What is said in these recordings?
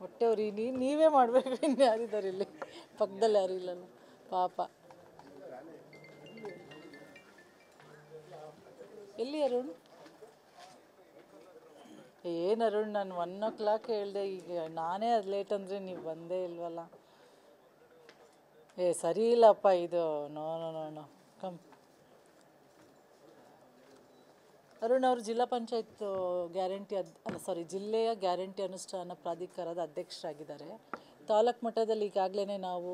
ಹೊಟ್ಟೆ ಅವ್ರಿ ನೀವೇ ಮಾಡಬೇಕು ಇನ್ನು ಯಾರಿದ್ದಾರೆ ಇಲ್ಲಿ ಪಕ್ಕದಲ್ಲಿ ಯಾರು ಇಲ್ಲ ಪಾಪ ಎಲ್ಲಿ ಅರುಣ್ ಏನ್ ಅರುಣ್ ನಾನು ಒನ್ ಓ ಕ್ಲಾಕ್ ಹೇಳ್ದೆ ಈಗ ನಾನೇ ಅದು ಲೇಟ್ ಅಂದ್ರೆ ನೀವು ಬಂದೇ ಇಲ್ವಲ್ಲ ಏ ಸರಿ ಇಲ್ಲಪ್ಪ ಇದು no no no no come Arun ಅವರು ಜಿಲ್ಲಾ ಪಂಚಾಯತ್ ಗ್ಯಾರಂಟಿ ಅದ್ ಸಾರಿ ಜಿಲ್ಲೆಯ ಗ್ಯಾರಂಟಿ ಅನುಷ್ಠಾನ ಪ್ರಾಧಿಕಾರದ ಅಧ್ಯಕ್ಷರಾಗಿದ್ದಾರೆ ತಾಲೂಕ್ ಮಟ್ಟದಲ್ಲಿ ಈಗಾಗಲೇ ನಾವು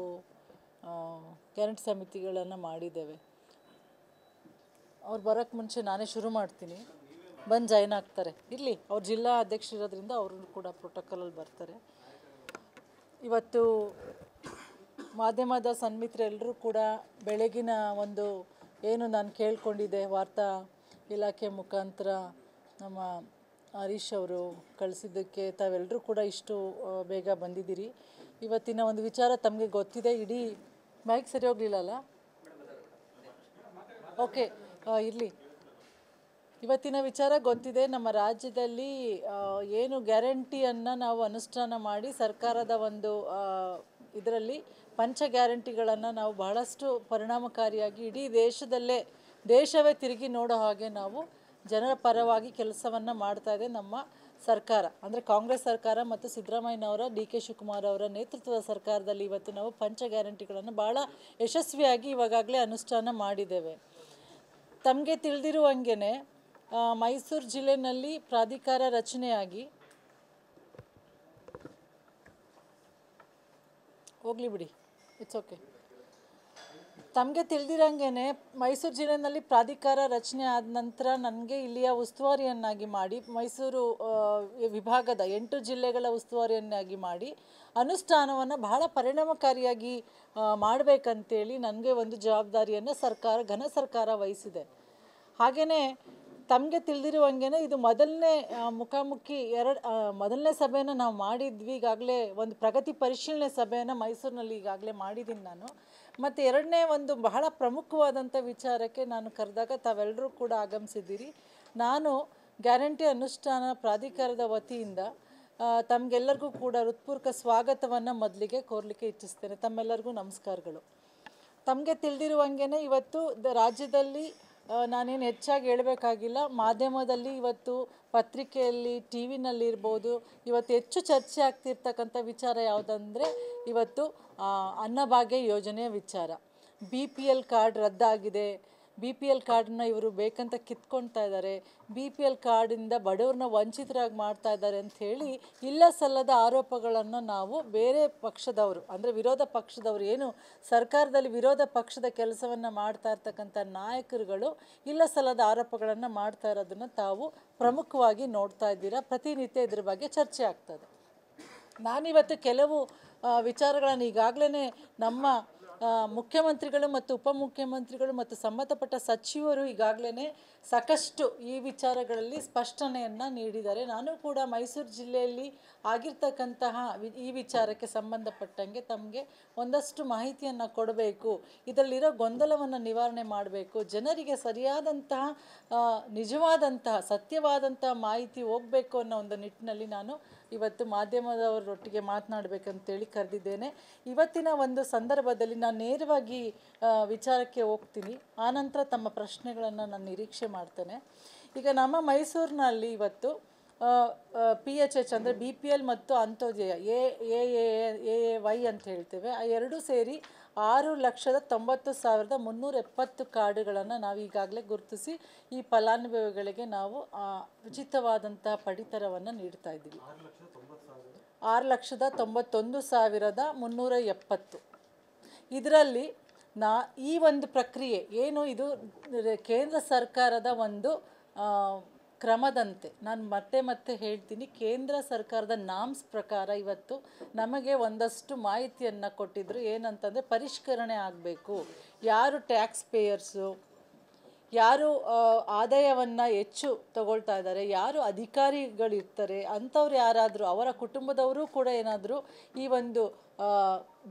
ಗ್ಯಾರಂಟಿ ಸಮಿತಿಗಳನ್ನು ಮಾಡಿದ್ದೇವೆ ಅವ್ರು ಬರೋಕ್ಕೆ ಮುಂಚೆ ನಾನೇ ಶುರು ಮಾಡ್ತೀನಿ ಬಂದು ಜಾಯ್ನ್ ಆಗ್ತಾರೆ ಇರಲಿ ಅವ್ರು ಜಿಲ್ಲಾ ಅಧ್ಯಕ್ಷರಿರೋದ್ರಿಂದ ಅವರು ಕೂಡ ಪ್ರೋಟೋಕಾಲಲ್ಲಿ ಬರ್ತಾರೆ ಇವತ್ತು ಮಾಧ್ಯಮದ ಎಲ್ಲರೂ ಕೂಡ ಬೆಳಗಿನ ಒಂದು ಏನು ನಾನು ಕೇಳ್ಕೊಂಡಿದ್ದೆ ವಾರ್ತಾ ಇಲಾಖೆ ಮುಖಾಂತರ ನಮ್ಮ ಹರೀಶ್ ಅವರು ಕಳಿಸಿದ್ದಕ್ಕೆ ತಾವೆಲ್ಲರೂ ಕೂಡ ಇಷ್ಟು ಬೇಗ ಬಂದಿದ್ದೀರಿ ಇವತ್ತಿನ ಒಂದು ವಿಚಾರ ತಮಗೆ ಗೊತ್ತಿದೆ ಇಡೀ ಮೈಕ್ ಸರಿ ಹೋಗ್ಲಿಲ್ಲಲ್ಲ ಓಕೆ ಇರಲಿ ಇವತ್ತಿನ ವಿಚಾರ ಗೊತ್ತಿದೆ ನಮ್ಮ ರಾಜ್ಯದಲ್ಲಿ ಏನು ಗ್ಯಾರಂಟಿಯನ್ನು ನಾವು ಅನುಷ್ಠಾನ ಮಾಡಿ ಸರ್ಕಾರದ ಒಂದು ಇದರಲ್ಲಿ ಪಂಚ ಗ್ಯಾರಂಟಿಗಳನ್ನು ನಾವು ಬಹಳಷ್ಟು ಪರಿಣಾಮಕಾರಿಯಾಗಿ ಇಡೀ ದೇಶದಲ್ಲೇ ದೇಶವೇ ತಿರುಗಿ ನೋಡೋ ಹಾಗೆ ನಾವು ಜನರ ಪರವಾಗಿ ಕೆಲಸವನ್ನು ಮಾಡ್ತಾ ಇದೆ ನಮ್ಮ ಸರ್ಕಾರ ಅಂದರೆ ಕಾಂಗ್ರೆಸ್ ಸರ್ಕಾರ ಮತ್ತು ಸಿದ್ದರಾಮಯ್ಯನವರ ಡಿ ಕೆ ಶಿವಕುಮಾರ್ ಅವರ ನೇತೃತ್ವದ ಸರ್ಕಾರದಲ್ಲಿ ಇವತ್ತು ನಾವು ಪಂಚ ಗ್ಯಾರಂಟಿಗಳನ್ನು ಭಾಳ ಯಶಸ್ವಿಯಾಗಿ ಇವಾಗಲೇ ಅನುಷ್ಠಾನ ಮಾಡಿದ್ದೇವೆ ತಮಗೆ ತಿಳಿದಿರುವಂಗೆ ಮೈಸೂರು ಜಿಲ್ಲೆಯಲ್ಲಿ ಪ್ರಾಧಿಕಾರ ರಚನೆಯಾಗಿ ಹೋಗ್ಲಿ ಬಿಡಿ ಇಟ್ಸ್ ಓಕೆ ತಮಗೆ ತಿಳಿದಿರಂಗೆ ಮೈಸೂರು ಜಿಲ್ಲೆಯಲ್ಲಿ ಪ್ರಾಧಿಕಾರ ರಚನೆ ಆದ ನಂತರ ನನಗೆ ಇಲ್ಲಿಯ ಉಸ್ತುವಾರಿಯನ್ನಾಗಿ ಮಾಡಿ ಮೈಸೂರು ವಿಭಾಗದ ಎಂಟು ಜಿಲ್ಲೆಗಳ ಉಸ್ತುವಾರಿಯನ್ನಾಗಿ ಮಾಡಿ ಅನುಷ್ಠಾನವನ್ನು ಬಹಳ ಪರಿಣಾಮಕಾರಿಯಾಗಿ ಮಾಡಬೇಕಂತೇಳಿ ನನಗೆ ಒಂದು ಜವಾಬ್ದಾರಿಯನ್ನು ಸರ್ಕಾರ ಘನ ಸರ್ಕಾರ ವಹಿಸಿದೆ ಹಾಗೆಯೇ ತಮಗೆ ತಿಳಿದಿರೋ ಇದು ಮೊದಲನೇ ಮುಖಾಮುಖಿ ಎರಡು ಮೊದಲನೇ ಸಭೆಯನ್ನು ನಾವು ಮಾಡಿದ್ವಿ ಈಗಾಗಲೇ ಒಂದು ಪ್ರಗತಿ ಪರಿಶೀಲನೆ ಸಭೆಯನ್ನು ಮೈಸೂರಿನಲ್ಲಿ ಈಗಾಗಲೇ ಮಾಡಿದ್ದೀನಿ ನಾನು ಮತ್ತು ಎರಡನೇ ಒಂದು ಬಹಳ ಪ್ರಮುಖವಾದಂಥ ವಿಚಾರಕ್ಕೆ ನಾನು ಕರೆದಾಗ ತಾವೆಲ್ಲರೂ ಕೂಡ ಆಗಮಿಸಿದ್ದೀರಿ ನಾನು ಗ್ಯಾರಂಟಿ ಅನುಷ್ಠಾನ ಪ್ರಾಧಿಕಾರದ ವತಿಯಿಂದ ತಮಗೆಲ್ಲರಿಗೂ ಕೂಡ ಹೃತ್ಪೂರ್ವಕ ಸ್ವಾಗತವನ್ನು ಮೊದಲಿಗೆ ಕೋರಲಿಕ್ಕೆ ಇಚ್ಛಿಸ್ತೇನೆ ತಮ್ಮೆಲ್ಲರಿಗೂ ನಮಸ್ಕಾರಗಳು ತಮಗೆ ತಿಳಿದಿರುವಂಗೆ ಇವತ್ತು ರಾಜ್ಯದಲ್ಲಿ ನಾನೇನು ಹೆಚ್ಚಾಗಿ ಹೇಳಬೇಕಾಗಿಲ್ಲ ಮಾಧ್ಯಮದಲ್ಲಿ ಇವತ್ತು ಪತ್ರಿಕೆಯಲ್ಲಿ ಟಿ ವಿನಲ್ಲಿರ್ಬೋದು ಇವತ್ತು ಹೆಚ್ಚು ಚರ್ಚೆ ಆಗ್ತಿರ್ತಕ್ಕಂಥ ವಿಚಾರ ಯಾವುದಂದರೆ ಇವತ್ತು ಅನ್ನಭಾಗ್ಯ ಯೋಜನೆಯ ವಿಚಾರ ಬಿ ಪಿ ಎಲ್ ಕಾರ್ಡ್ ರದ್ದಾಗಿದೆ ಬಿ ಪಿ ಎಲ್ ಕಾರ್ಡನ್ನ ಇವರು ಬೇಕಂತ ಕಿತ್ಕೊಳ್ತಾ ಇದ್ದಾರೆ ಬಿ ಪಿ ಎಲ್ ಕಾರ್ಡಿಂದ ಬಡವ್ರನ್ನ ವಂಚಿತರಾಗಿ ಮಾಡ್ತಾ ಇದ್ದಾರೆ ಅಂತ ಹೇಳಿ ಇಲ್ಲ ಸಲ್ಲದ ಆರೋಪಗಳನ್ನು ನಾವು ಬೇರೆ ಪಕ್ಷದವರು ಅಂದರೆ ವಿರೋಧ ಪಕ್ಷದವರು ಏನು ಸರ್ಕಾರದಲ್ಲಿ ವಿರೋಧ ಪಕ್ಷದ ಕೆಲಸವನ್ನು ಮಾಡ್ತಾ ಇರ್ತಕ್ಕಂಥ ನಾಯಕರುಗಳು ಇಲ್ಲ ಸಲ್ಲದ ಆರೋಪಗಳನ್ನು ಮಾಡ್ತಾ ಇರೋದನ್ನು ತಾವು ಪ್ರಮುಖವಾಗಿ ನೋಡ್ತಾ ಇದ್ದೀರಾ ಪ್ರತಿನಿತ್ಯ ಇದ್ರ ಬಗ್ಗೆ ಚರ್ಚೆ ಆಗ್ತದೆ ನಾನಿವತ್ತು ಕೆಲವು ವಿಚಾರಗಳನ್ನು ಈಗಾಗಲೇ ನಮ್ಮ ಮುಖ್ಯಮಂತ್ರಿಗಳು ಮತ್ತು ಉಪಮುಖ್ಯಮಂತ್ರಿಗಳು ಮತ್ತು ಸಂಬಂಧಪಟ್ಟ ಸಚಿವರು ಈಗಾಗಲೇ ಸಾಕಷ್ಟು ಈ ವಿಚಾರಗಳಲ್ಲಿ ಸ್ಪಷ್ಟನೆಯನ್ನು ನೀಡಿದ್ದಾರೆ ನಾನು ಕೂಡ ಮೈಸೂರು ಜಿಲ್ಲೆಯಲ್ಲಿ ಆಗಿರ್ತಕ್ಕಂತಹ ಈ ವಿಚಾರಕ್ಕೆ ಸಂಬಂಧಪಟ್ಟಂಗೆ ತಮಗೆ ಒಂದಷ್ಟು ಮಾಹಿತಿಯನ್ನು ಕೊಡಬೇಕು ಇದರಲ್ಲಿರೋ ಗೊಂದಲವನ್ನು ನಿವಾರಣೆ ಮಾಡಬೇಕು ಜನರಿಗೆ ಸರಿಯಾದಂತಹ ನಿಜವಾದಂತಹ ಸತ್ಯವಾದಂತಹ ಮಾಹಿತಿ ಹೋಗಬೇಕು ಅನ್ನೋ ಒಂದು ನಿಟ್ಟಿನಲ್ಲಿ ನಾನು ಇವತ್ತು ಮಾಧ್ಯಮದವರೊಟ್ಟಿಗೆ ಮಾತನಾಡಬೇಕಂತೇಳಿ ಕರೆದಿದ್ದೇನೆ ಇವತ್ತಿನ ಒಂದು ಸಂದರ್ಭದಲ್ಲಿ ನಾನು ನೇರವಾಗಿ ವಿಚಾರಕ್ಕೆ ಹೋಗ್ತೀನಿ ಆನಂತರ ತಮ್ಮ ಪ್ರಶ್ನೆಗಳನ್ನು ನಾನು ನಿರೀಕ್ಷೆ ಮಾಡ್ತೇನೆ ಈಗ ನಮ್ಮ ಮೈಸೂರಿನಲ್ಲಿ ಇವತ್ತು ಪಿ ಎಚ್ ಎಚ್ ಅಂದರೆ ಬಿ ಪಿ ಎಲ್ ಮತ್ತು A A A A A Y ಅಂತ ಹೇಳ್ತೇವೆ ಆ ಎರಡೂ ಸೇರಿ ಆರು ಲಕ್ಷದ ತೊಂಬತ್ತು ಸಾವಿರದ ಮುನ್ನೂರ ಎಪ್ಪತ್ತು ಕಾರ್ಡುಗಳನ್ನು ನಾವು ಈಗಾಗಲೇ ಗುರುತಿಸಿ ಈ ಫಲಾನುಭವಿಗಳಿಗೆ ನಾವು ಉಚಿತವಾದಂತಹ ಪಡಿತರವನ್ನು ನೀಡ್ತಾ ಇದ್ದೀವಿ ಆರು ಲಕ್ಷದ ತೊಂಬತ್ತೊಂದು ಸಾವಿರದ ಮುನ್ನೂರ ಎಪ್ಪತ್ತು ಇದರಲ್ಲಿ ನಾ ಈ ಒಂದು ಪ್ರಕ್ರಿಯೆ ಏನು ಇದು ಕೇಂದ್ರ ಸರ್ಕಾರದ ಒಂದು ಕ್ರಮದಂತೆ ನಾನು ಮತ್ತೆ ಮತ್ತೆ ಹೇಳ್ತೀನಿ ಕೇಂದ್ರ ಸರ್ಕಾರದ ನಾಮ್ಸ್ ಪ್ರಕಾರ ಇವತ್ತು ನಮಗೆ ಒಂದಷ್ಟು ಮಾಹಿತಿಯನ್ನು ಕೊಟ್ಟಿದ್ದರು ಏನಂತಂದರೆ ಪರಿಷ್ಕರಣೆ ಆಗಬೇಕು ಯಾರು ಟ್ಯಾಕ್ಸ್ ಪೇಯರ್ಸು ಯಾರು ಆದಾಯವನ್ನು ಹೆಚ್ಚು ತಗೊಳ್ತಾ ಇದ್ದಾರೆ ಯಾರು ಅಧಿಕಾರಿಗಳಿರ್ತಾರೆ ಅಂಥವ್ರು ಯಾರಾದರೂ ಅವರ ಕುಟುಂಬದವರು ಕೂಡ ಏನಾದರೂ ಈ ಒಂದು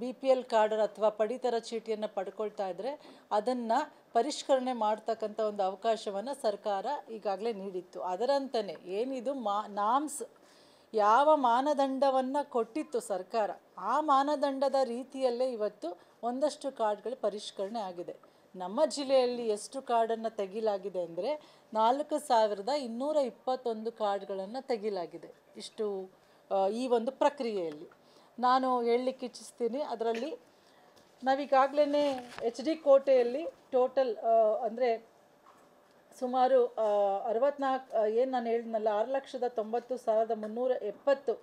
ಬಿ ಪಿ ಎಲ್ ಕಾರ್ಡ್ ಅಥವಾ ಪಡಿತರ ಚೀಟಿಯನ್ನು ಪಡ್ಕೊಳ್ತಾ ಇದ್ದರೆ ಅದನ್ನು ಪರಿಷ್ಕರಣೆ ಮಾಡ್ತಕ್ಕಂಥ ಒಂದು ಅವಕಾಶವನ್ನು ಸರ್ಕಾರ ಈಗಾಗಲೇ ನೀಡಿತ್ತು ಅದರಂತಲೇ ಏನಿದು ಮಾ ನಾಮ್ಸ್ ಯಾವ ಮಾನದಂಡವನ್ನು ಕೊಟ್ಟಿತ್ತು ಸರ್ಕಾರ ಆ ಮಾನದಂಡದ ರೀತಿಯಲ್ಲೇ ಇವತ್ತು ಒಂದಷ್ಟು ಕಾರ್ಡ್ಗಳು ಪರಿಷ್ಕರಣೆ ಆಗಿದೆ ನಮ್ಮ ಜಿಲ್ಲೆಯಲ್ಲಿ ಎಷ್ಟು ಕಾರ್ಡನ್ನು ತೆಗಿಲಾಗಿದೆ ಅಂದರೆ ನಾಲ್ಕು ಸಾವಿರದ ಇನ್ನೂರ ಇಪ್ಪತ್ತೊಂದು ಕಾರ್ಡ್ಗಳನ್ನು ತೆಗಿಲಾಗಿದೆ ಇಷ್ಟು ಈ ಒಂದು ಪ್ರಕ್ರಿಯೆಯಲ್ಲಿ ನಾನು ಹೇಳಲಿಕ್ಕೆ ಇಚ್ಛಿಸ್ತೀನಿ ಅದರಲ್ಲಿ ನಾವೀಗಾಗಲೇ ಎಚ್ ಡಿ ಕೋಟೆಯಲ್ಲಿ ಟೋಟಲ್ ಅಂದರೆ ಸುಮಾರು ಅರವತ್ನಾಲ್ಕು ಏನು ನಾನು ಹೇಳಿದ್ನಲ್ಲ ಆರು ಲಕ್ಷದ ತೊಂಬತ್ತು ಸಾವಿರದ ಮುನ್ನೂರ ಎಪ್ಪತ್ತು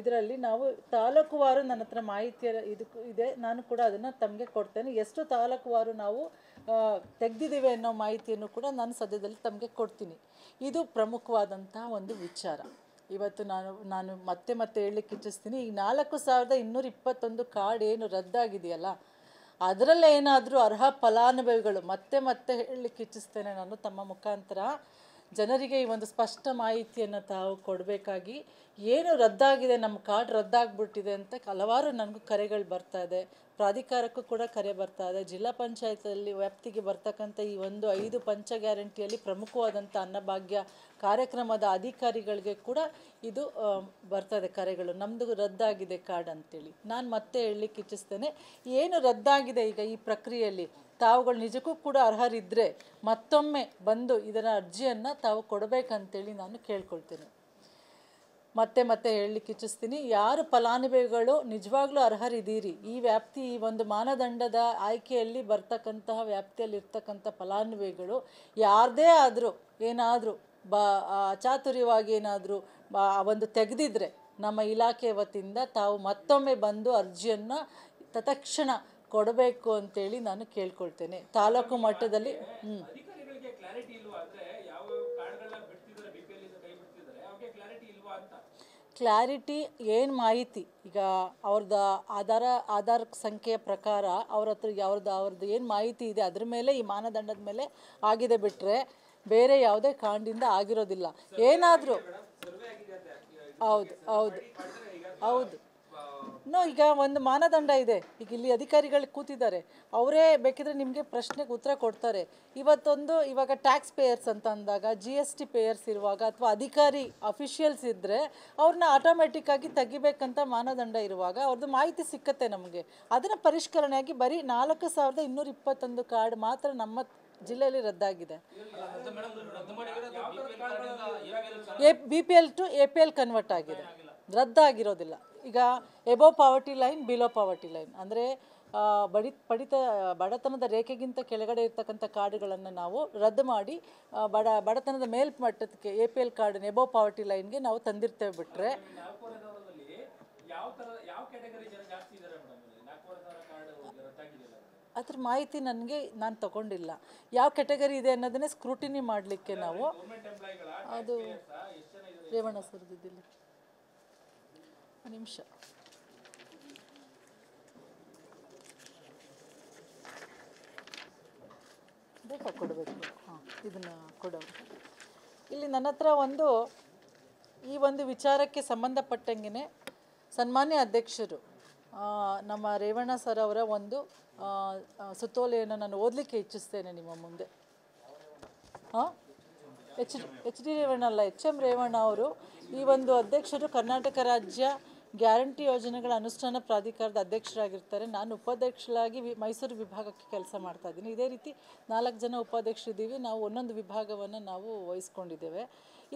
ಇದರಲ್ಲಿ ನಾವು ತಾಲೂಕುವಾರು ನನ್ನ ಹತ್ರ ಮಾಹಿತಿಯ ಇದು ಇದೆ ನಾನು ಕೂಡ ಅದನ್ನು ತಮಗೆ ಕೊಡ್ತೇನೆ ಎಷ್ಟು ತಾಲೂಕುವಾರು ನಾವು ತೆಗೆದಿದ್ದೀವಿ ಅನ್ನೋ ಮಾಹಿತಿಯನ್ನು ಕೂಡ ನಾನು ಸದ್ಯದಲ್ಲಿ ತಮಗೆ ಕೊಡ್ತೀನಿ ಇದು ಪ್ರಮುಖವಾದಂಥ ಒಂದು ವಿಚಾರ ಇವತ್ತು ನಾನು ನಾನು ಮತ್ತೆ ಮತ್ತೆ ಹೇಳಲಿಕ್ಕೆ ಇಚ್ಛಿಸ್ತೀನಿ ಈ ನಾಲ್ಕು ಸಾವಿರದ ಇನ್ನೂರ ಇಪ್ಪತ್ತೊಂದು ಕಾರ್ಡ್ ಏನು ರದ್ದಾಗಿದೆಯಲ್ಲ ಅದರಲ್ಲೇ ಏನಾದರೂ ಅರ್ಹ ಫಲಾನುಭವಿಗಳು ಮತ್ತೆ ಮತ್ತೆ ಹೇಳಲಿಕ್ಕೆ ಇಚ್ಛಿಸ್ತೇನೆ ನಾನು ತಮ್ಮ ಮುಖಾಂತರ ಜನರಿಗೆ ಈ ಒಂದು ಸ್ಪಷ್ಟ ಮಾಹಿತಿಯನ್ನು ತಾವು ಕೊಡಬೇಕಾಗಿ ಏನು ರದ್ದಾಗಿದೆ ನಮ್ಮ ಕಾರ್ಡ್ ರದ್ದಾಗ್ಬಿಟ್ಟಿದೆ ಅಂತ ಹಲವಾರು ನನಗೂ ಕರೆಗಳು ಬರ್ತಾ ಇದೆ ಪ್ರಾಧಿಕಾರಕ್ಕೂ ಕೂಡ ಕರೆ ಬರ್ತಾ ಇದೆ ಜಿಲ್ಲಾ ಪಂಚಾಯತಲ್ಲಿ ವ್ಯಾಪ್ತಿಗೆ ಬರ್ತಕ್ಕಂಥ ಈ ಒಂದು ಐದು ಪಂಚ ಗ್ಯಾರಂಟಿಯಲ್ಲಿ ಪ್ರಮುಖವಾದಂಥ ಅನ್ನಭಾಗ್ಯ ಕಾರ್ಯಕ್ರಮದ ಅಧಿಕಾರಿಗಳಿಗೆ ಕೂಡ ಇದು ಬರ್ತದೆ ಕರೆಗಳು ನಮ್ಮದು ರದ್ದಾಗಿದೆ ಕಾರ್ಡ್ ಅಂತೇಳಿ ನಾನು ಮತ್ತೆ ಹೇಳಲಿಕ್ಕೆ ಇಚ್ಛಿಸ್ತೇನೆ ಏನು ರದ್ದಾಗಿದೆ ಈಗ ಈ ಪ್ರಕ್ರಿಯೆಯಲ್ಲಿ ತಾವುಗಳು ನಿಜಕ್ಕೂ ಕೂಡ ಅರ್ಹರಿದ್ದರೆ ಮತ್ತೊಮ್ಮೆ ಬಂದು ಇದರ ಅರ್ಜಿಯನ್ನು ತಾವು ಕೊಡಬೇಕಂತೇಳಿ ನಾನು ಕೇಳ್ಕೊಳ್ತೇನೆ ಮತ್ತೆ ಮತ್ತೆ ಹೇಳಲಿಕ್ಕೆ ಇಚ್ಛಿಸ್ತೀನಿ ಯಾರು ಫಲಾನುಭವಿಗಳು ನಿಜವಾಗ್ಲೂ ಅರ್ಹರಿದ್ದೀರಿ ಈ ವ್ಯಾಪ್ತಿ ಈ ಒಂದು ಮಾನದಂಡದ ಆಯ್ಕೆಯಲ್ಲಿ ಬರ್ತಕ್ಕಂತಹ ವ್ಯಾಪ್ತಿಯಲ್ಲಿ ಇರ್ತಕ್ಕಂಥ ಫಲಾನುಭವಿಗಳು ಯಾರದೇ ಆದರೂ ಏನಾದರೂ ಬ ಅಚಾತುರ್ಯವಾಗಿ ಏನಾದರೂ ಒಂದು ತೆಗೆದಿದ್ರೆ ನಮ್ಮ ಇಲಾಖೆ ವತಿಯಿಂದ ತಾವು ಮತ್ತೊಮ್ಮೆ ಬಂದು ಅರ್ಜಿಯನ್ನು ತತ್ಕ್ಷಣ ಕೊಡಬೇಕು ಅಂತೇಳಿ ನಾನು ಕೇಳ್ಕೊಳ್ತೇನೆ ತಾಲೂಕು ಮಟ್ಟದಲ್ಲಿ ಹ್ಞೂ ಕ್ಲಾರಿಟಿ ಏನು ಮಾಹಿತಿ ಈಗ ಅವ್ರದ್ದು ಆಧಾರ ಆಧಾರ ಸಂಖ್ಯೆಯ ಪ್ರಕಾರ ಅವ್ರ ಹತ್ರ ಅವ್ರದ್ದು ಅವ್ರದ್ದು ಏನು ಮಾಹಿತಿ ಇದೆ ಅದ್ರ ಮೇಲೆ ಈ ಮಾನದಂಡದ ಮೇಲೆ ಆಗಿದೆ ಬಿಟ್ಟರೆ ಬೇರೆ ಯಾವುದೇ ಕಾಂಡಿಂದ ಆಗಿರೋದಿಲ್ಲ ಏನಾದರೂ ಹೌದು ಹೌದು ಹೌದು ನೋ ಈಗ ಒಂದು ಮಾನದಂಡ ಇದೆ ಈಗ ಇಲ್ಲಿ ಅಧಿಕಾರಿಗಳು ಕೂತಿದ್ದಾರೆ ಅವರೇ ಬೇಕಿದ್ರೆ ನಿಮಗೆ ಪ್ರಶ್ನೆಗೆ ಉತ್ತರ ಕೊಡ್ತಾರೆ ಇವತ್ತೊಂದು ಇವಾಗ ಟ್ಯಾಕ್ಸ್ ಪೇಯರ್ಸ್ ಅಂತ ಅಂದಾಗ ಜಿ ಎಸ್ ಟಿ ಪೇಯರ್ಸ್ ಇರುವಾಗ ಅಥವಾ ಅಧಿಕಾರಿ ಅಫಿಷಿಯಲ್ಸ್ ಇದ್ದರೆ ಅವ್ರನ್ನ ಆಟೋಮೆಟಿಕ್ಕಾಗಿ ತೆಗಿಬೇಕಂತ ಮಾನದಂಡ ಇರುವಾಗ ಅವ್ರದ್ದು ಮಾಹಿತಿ ಸಿಕ್ಕತ್ತೆ ನಮಗೆ ಅದನ್ನು ಪರಿಷ್ಕರಣೆಯಾಗಿ ಬರೀ ನಾಲ್ಕು ಸಾವಿರದ ಇನ್ನೂರ ಇಪ್ಪತ್ತೊಂದು ಕಾರ್ಡ್ ಮಾತ್ರ ನಮ್ಮ ಜಿಲ್ಲೆಯಲ್ಲಿ ರದ್ದಾಗಿದೆ A B P L to A P L convert ಆಗಿದೆ ರದ್ದಾಗಿರೋದಿಲ್ಲ ಈಗ above poverty line below poverty line ಅಂದರೆ ಬಡಿ ಪಡಿತ ಬಡತನದ ರೇಖೆಗಿಂತ ಕೆಳಗಡೆ ಇರ್ತಕ್ಕಂಥ ಕಾರ್ಡ್ಗಳನ್ನು ನಾವು ರದ್ದು ಮಾಡಿ ಬಡ ಬಡತನದ ಮೇಲ್ಮಟ್ಟಕ್ಕೆ A P L card above poverty ಲೈನ್ಗೆ ನಾವು ತಂದಿರ್ತೇವೆ ಬಿಟ್ಟರೆ ಅದ್ರ ಮಾಹಿತಿ ನನಗೆ ನಾನು ತಗೊಂಡಿಲ್ಲ ಯಾವ ಕೆಟಗರಿ ಇದೆ ಅನ್ನೋದನ್ನೇ ಸ್ಕ್ರೂಟಿನಿ ಮಾಡಲಿಕ್ಕೆ ನಾವು ಅದು ರೇವಣ ಸರ್ದಿದ್ದಿಲ್ಲ ನಿಮಿಷ ಬೇಕಾ ಕೊಡಬೇಕು ಹಾಂ ಇದನ್ನ ಕೊಡಬೇಕು ಇಲ್ಲಿ ನನ್ನ ಹತ್ರ ಒಂದು ಈ ಒಂದು ವಿಚಾರಕ್ಕೆ ಸಂಬಂಧಪಟ್ಟಂಗೆ ಸನ್ಮಾನ್ಯ ಅಧ್ಯಕ್ಷರು ನಮ್ಮ ರೇವಣ್ಣ ಸರ್ ಅವರ ಒಂದು ಸುತ್ತೋಲೆಯನ್ನು ನಾನು ಓದಲಿಕ್ಕೆ ಇಚ್ಛಿಸ್ತೇನೆ ನಿಮ್ಮ ಮುಂದೆ ಹಾಂ ಎಚ್ ಎಚ್ ಡಿ ರೇವಣ್ಣ ಅಲ್ಲ ಎಚ್ ಎಂ ರೇವಣ್ಣ ಅವರು ಈ ಒಂದು ಅಧ್ಯಕ್ಷರು ಕರ್ನಾಟಕ ರಾಜ್ಯ ಗ್ಯಾರಂಟಿ ಯೋಜನೆಗಳ ಅನುಷ್ಠಾನ ಪ್ರಾಧಿಕಾರದ ಅಧ್ಯಕ್ಷರಾಗಿರ್ತಾರೆ ನಾನು ಉಪಾಧ್ಯಕ್ಷರಾಗಿ ವಿ ಮೈಸೂರು ವಿಭಾಗಕ್ಕೆ ಕೆಲಸ ಮಾಡ್ತಾ ಇದ್ದೀನಿ ಇದೇ ರೀತಿ ನಾಲ್ಕು ಜನ ಉಪಾಧ್ಯಕ್ಷರಿದ್ದೀವಿ ನಾವು ಒಂದೊಂದು ವಿಭಾಗವನ್ನು ನಾವು ವಹಿಸ್ಕೊಂಡಿದ್ದೇವೆ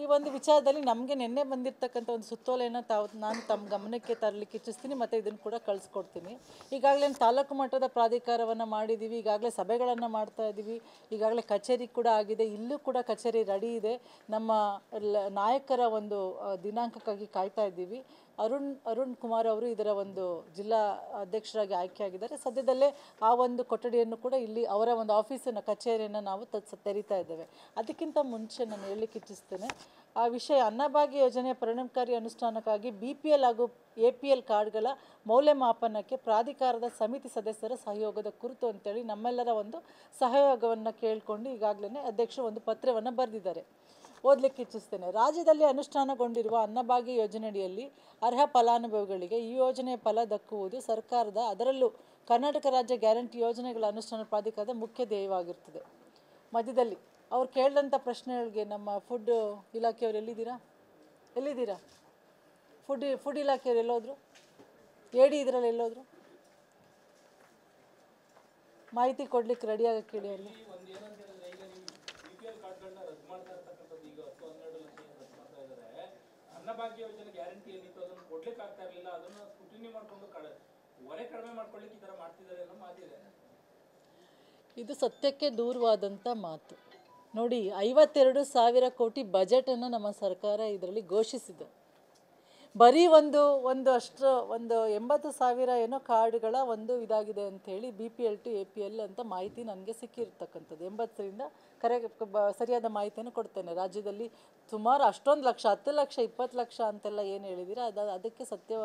ಈ ಒಂದು ವಿಚಾರದಲ್ಲಿ ನಮಗೆ ನಿನ್ನೆ ಬಂದಿರತಕ್ಕಂಥ ಒಂದು ಸುತ್ತೋಲೆಯನ್ನು ತಾವು ನಾನು ತಮ್ಮ ಗಮನಕ್ಕೆ ತರಲಿಕ್ಕೆ ಇಚ್ಛಿಸ್ತೀನಿ ಮತ್ತು ಇದನ್ನು ಕೂಡ ಕಳಿಸ್ಕೊಡ್ತೀನಿ ಈಗಾಗಲೇ ತಾಲೂಕು ಮಟ್ಟದ ಪ್ರಾಧಿಕಾರವನ್ನು ಮಾಡಿದ್ದೀವಿ ಈಗಾಗಲೇ ಸಭೆಗಳನ್ನು ಮಾಡ್ತಾ ಇದ್ದೀವಿ ಈಗಾಗಲೇ ಕಚೇರಿ ಕೂಡ ಆಗಿದೆ ಇಲ್ಲೂ ಕೂಡ ಕಚೇರಿ ರೆಡಿ ಇದೆ ನಮ್ಮ ನಾಯಕರ ಒಂದು ದಿನಾಂಕಕ್ಕಾಗಿ ಕಾಯ್ತಾ ಇದ್ದೀವಿ ಅರುಣ್ ಅರುಣ್ ಕುಮಾರ್ ಅವರು ಇದರ ಒಂದು ಜಿಲ್ಲಾ ಅಧ್ಯಕ್ಷರಾಗಿ ಆಯ್ಕೆಯಾಗಿದ್ದಾರೆ ಸದ್ಯದಲ್ಲೇ ಆ ಒಂದು ಕೊಠಡಿಯನ್ನು ಕೂಡ ಇಲ್ಲಿ ಅವರ ಒಂದು ಆಫೀಸಿನ ಕಚೇರಿಯನ್ನು ನಾವು ತೆರೀತಾ ಇದ್ದೇವೆ ಅದಕ್ಕಿಂತ ಮುಂಚೆ ನಾನು ಹೇಳಲಿಕ್ಕೆ ಇಚ್ಛಿಸ್ತೇನೆ ಆ ವಿಷಯ ಅನ್ನಭಾಗ್ಯ ಯೋಜನೆಯ ಪರಿಣಾಮಕಾರಿ ಅನುಷ್ಠಾನಕ್ಕಾಗಿ ಬಿ ಪಿ ಎಲ್ ಹಾಗೂ ಎ ಪಿ ಎಲ್ ಕಾರ್ಡ್ಗಳ ಮೌಲ್ಯಮಾಪನಕ್ಕೆ ಪ್ರಾಧಿಕಾರದ ಸಮಿತಿ ಸದಸ್ಯರ ಸಹಯೋಗದ ಕುರಿತು ಅಂತೇಳಿ ನಮ್ಮೆಲ್ಲರ ಒಂದು ಸಹಯೋಗವನ್ನು ಕೇಳಿಕೊಂಡು ಈಗಾಗಲೇ ಅಧ್ಯಕ್ಷರು ಒಂದು ಪತ್ರವನ್ನು ಬರೆದಿದ್ದಾರೆ ಓದಲಿಕ್ಕೆ ಇಚ್ಛಿಸ್ತೇನೆ ರಾಜ್ಯದಲ್ಲಿ ಅನುಷ್ಠಾನಗೊಂಡಿರುವ ಅನ್ನಭಾಗ್ಯ ಯೋಜನೆಯಡಿಯಲ್ಲಿ ಅರ್ಹ ಫಲಾನುಭವಿಗಳಿಗೆ ಈ ಯೋಜನೆಯ ಫಲ ದಕ್ಕುವುದು ಸರ್ಕಾರದ ಅದರಲ್ಲೂ ಕರ್ನಾಟಕ ರಾಜ್ಯ ಗ್ಯಾರಂಟಿ ಯೋಜನೆಗಳ ಅನುಷ್ಠಾನ ಪ್ರಾಧಿಕಾರದ ಮುಖ್ಯ ಧ್ಯೇಯವಾಗಿರ್ತದೆ ಮಧ್ಯದಲ್ಲಿ ಅವ್ರು ಕೇಳಿದಂಥ ಪ್ರಶ್ನೆಗಳಿಗೆ ನಮ್ಮ ಫುಡ್ ಇಲಾಖೆಯವರು ಎಲ್ಲಿದ್ದೀರಾ ಎಲ್ಲಿದ್ದೀರಾ ಫುಡ್ ಫುಡ್ ಇಲಾಖೆಯವರು ಎಲ್ಲೋದ್ರು ಎ ಇದರಲ್ಲಿ ಎಲ್ಲೋದ್ರು ಮಾಹಿತಿ ಕೊಡ್ಲಿಕ್ಕೆ ರೆಡಿಯಾಗಿ ಕೇಳಿ ಅಲ್ಲಿ ಅನ್ನಭಾಗ್ಯ ಯೋಜನೆ ಗ್ಯಾರಂಟಿ ಏನಿತ್ತು ಅದನ್ನು ಕೊಡ್ಲಿಕ್ಕೆ ಆಗ್ತಾ ಇರಲಿಲ್ಲ ಅದನ್ನು ಸ್ಕೂಟಿನಿ ಮಾಡಿಕೊಂಡು ಕಡ ಹೊರೆ ಕಡಿಮೆ ಮಾಡ್ಕೊಳ್ಳಿಕ್ಕೆ ಈ ಥರ ಮಾಡ್ತಿದ್ದಾರೆ ಅನ್ನೋ ಮಾತಿದೆ ಇದು ಸತ್ಯಕ್ಕೆ ದೂರವಾದಂತ ಮಾತು ನೋಡಿ ಐವತ್ತೆರಡು ಸಾವಿರ ಕೋಟಿ ಬಜೆಟನ್ನು ನಮ್ಮ ಸರ್ಕಾರ ಇದರಲ್ಲಿ ಘೋಷಿಸಿದೆ ಬರೀ ಒಂದು ಒಂದು ಅಷ್ಟು ಒಂದು ಎಂಬತ್ತು ಸಾವಿರ ಏನೋ ಕಾರ್ಡ್ಗಳ ಒಂದು ಇದಾಗಿದೆ ಅಂಥೇಳಿ B P L to A P L ಅಂತ ಮಾಹಿತಿ ನನಗೆ ಸಿಕ್ಕಿರ್ತಕ್ಕಂಥದ್ದು ಎಂಬತ್ತರಿಂದ ಕರೆ ಸರಿಯಾದ ಮಾಹಿತಿಯನ್ನು ಕೊಡ್ತೇನೆ ರಾಜ್ಯದಲ್ಲಿ ಸುಮಾರು ಅಷ್ಟೊಂದು ಲಕ್ಷ ಹತ್ತು ಲಕ್ಷ ಇಪ್ಪತ್ತು ಲಕ್ಷ ಅಂತೆಲ್ಲ ಏನು ಹೇಳಿದ್ದೀರಾ ಅದು ಅದಕ್ಕೆ ಸತ್ಯ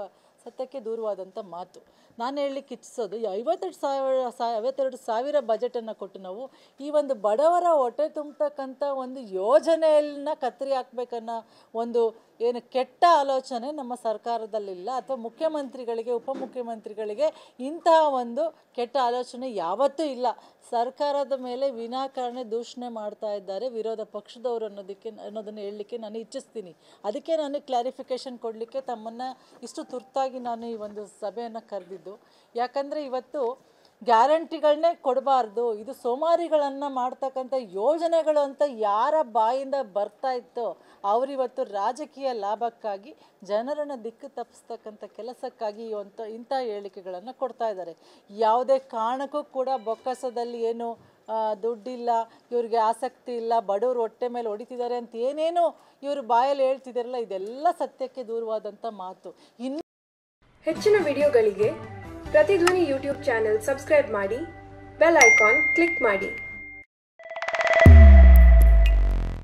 ಸತ್ಯಕ್ಕೆ ದೂರವಾದಂಥ ಮಾತು ನಾನು ಹೇಳಲಿಕ್ಕೆ ಇಚ್ಛಿಸೋದು ಐವತ್ತೆರಡು ಸಾವಿರ ಸಾ ಐವತ್ತೆರಡು ಸಾವಿರ ಬಜೆಟನ್ನು ಕೊಟ್ಟು ನಾವು ಈ ಒಂದು ಬಡವರ ಹೊಟ್ಟೆ ತುಂಬತಕ್ಕಂಥ ಒಂದು ಯೋಜನೆಯನ್ನ ಕತ್ತರಿ ಹಾಕ್ಬೇಕನ್ನೋ ಒಂದು ಏನು ಕೆಟ್ಟ ಆಲೋಚನೆ ನಮ್ಮ ಸರ್ಕಾರದಲ್ಲಿಲ್ಲ ಅಥವಾ ಮುಖ್ಯಮಂತ್ರಿಗಳಿಗೆ ಉಪಮುಖ್ಯಮಂತ್ರಿಗಳಿಗೆ ಇಂತಹ ಒಂದು ಕೆಟ್ಟ ಆಲೋಚನೆ ಯಾವತ್ತೂ ಇಲ್ಲ ಸರ್ಕಾರದ ಮೇಲೆ ವಿನಾಕಾರಣ ದೂಷಣೆ ಮಾಡ್ತಾ ಇದ್ದಾರೆ ವಿರೋಧ ಪಕ್ಷದವರು ಅನ್ನೋದಕ್ಕೆ ಅನ್ನೋದನ್ನು ಹೇಳಲಿಕ್ಕೆ ನಾನು ಇಚ್ಛಿಸ್ತೀನಿ ಅದಕ್ಕೆ ನಾನು ಕ್ಲಾರಿಫಿಕೇಷನ್ ಕೊಡಲಿಕ್ಕೆ ತಮ್ಮನ್ನು ಇಷ್ಟು ತುರ್ತಾಗಿ ನಾನು ಈ ಒಂದು ಸಭೆಯನ್ನು ಕರೆದಿದ್ದು ಯಾಕಂದರೆ ಇವತ್ತು ಗ್ಯಾರಂಟಿಗಳನ್ನೇ ಕೊಡಬಾರ್ದು ಇದು ಸೋಮಾರಿಗಳನ್ನು ಮಾಡ್ತಕ್ಕಂಥ ಯೋಜನೆಗಳು ಅಂತ ಯಾರ ಬಾಯಿಂದ ಬರ್ತಾ ಇತ್ತೋ ಅವರಿವತ್ತು ರಾಜಕೀಯ ಲಾಭಕ್ಕಾಗಿ ಜನರನ್ನು ದಿಕ್ಕು ತಪ್ಪಿಸ್ತಕ್ಕಂಥ ಕೆಲಸಕ್ಕಾಗಿ ಅಂತ ಇಂಥ ಹೇಳಿಕೆಗಳನ್ನು ಕೊಡ್ತಾ ಇದ್ದಾರೆ ಯಾವುದೇ ಕಾರಣಕ್ಕೂ ಕೂಡ ಬೊಕ್ಕಸದಲ್ಲಿ ಏನು ದುಡ್ಡಿಲ್ಲ ಇವ್ರಿಗೆ ಆಸಕ್ತಿ ಇಲ್ಲ ಬಡವರು ಹೊಟ್ಟೆ ಮೇಲೆ ಹೊಡಿತಿದ್ದಾರೆ ಅಂತ ಏನೇನು ಇವರು ಬಾಯಲ್ಲಿ ಹೇಳ್ತಿದ್ದಾರಲ್ಲ ಇದೆಲ್ಲ ಸತ್ಯಕ್ಕೆ ದೂರವಾದಂಥ ಮಾತು ಇನ್ನು ಹೆಚ್ಚಿನ ವಿಡಿಯೋಗಳಿಗೆ प्रतिध्वनि यूट्यूब चानल सब्सक्रैबी बेल क्ली